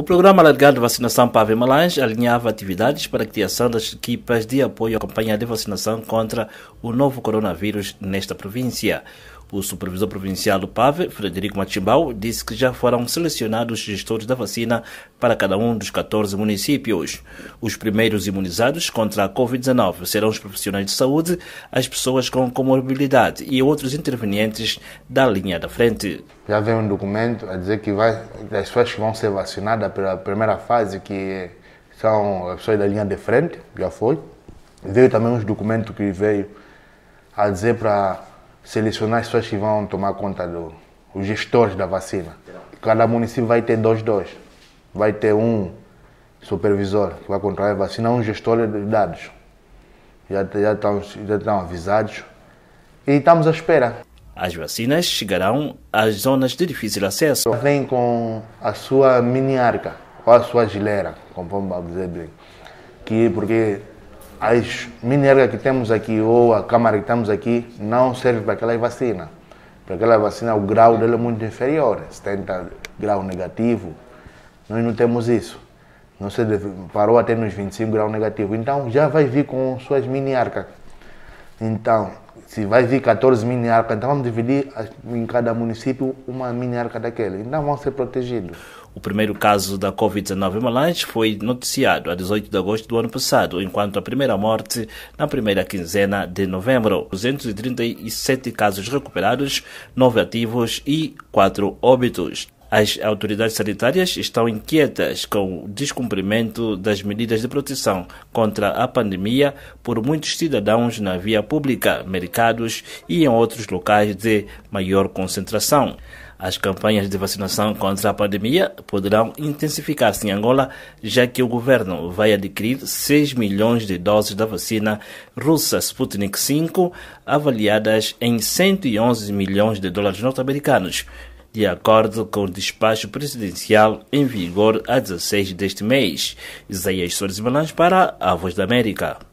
O programa alargado de vacinação Pave Malange alinhava atividades para a criação das equipas de apoio à campanha de vacinação contra o novo coronavírus nesta província. O supervisor provincial do PAV, Frederico Matimbal, disse que já foram selecionados gestores da vacina para cada um dos 14 municípios. Os primeiros imunizados contra a Covid-19 serão os profissionais de saúde, as pessoas com comorbidade e outros intervenientes da linha da frente. Já vem um documento a dizer que vai, as pessoas que vão ser vacinadas pela primeira fase, que são as pessoas da linha de frente, já foi. Veio também uns documentos que veio a dizer para selecionar as pessoas que vão tomar conta dos os gestores da vacina. Cada município vai ter dois, dois. Vai ter um supervisor que vai controlar a vacina, um gestor de dados. Já, já, estão, já estão avisados e estamos à espera. As vacinas chegarão às zonas de difícil acesso. Vem com a sua mini arca ou a sua gileira, como vamos dizer bem. Que porque as minérias que temos aqui ou a câmara que temos aqui não serve para aquela vacina. Para aquela vacina o grau dela é muito inferior, 70 é grau negativo. Nós não temos isso. Não se parou até nos 25 grau negativo. Então já vai vir com suas mini arcas. Então, se vai vir 14 mini-arcas, então vamos dividir em cada município uma mini-arca daquele. Então vão ser protegidos. O primeiro caso da Covid-19 em Malange foi noticiado a 18 de agosto do ano passado, enquanto a primeira morte na primeira quinzena de novembro. 237 casos recuperados, 9 ativos e 4 óbitos. As autoridades sanitárias estão inquietas com o descumprimento das medidas de proteção contra a pandemia por muitos cidadãos na via pública, mercados e em outros locais de maior concentração. As campanhas de vacinação contra a pandemia poderão intensificar-se em Angola, já que o governo vai adquirir 6 milhões de doses da vacina russa Sputnik V, avaliadas em 111 milhões de dólares norte-americanos, de acordo com o despacho presidencial em vigor a 16 deste mês. Isaías Soares Balanço para a Voz da América.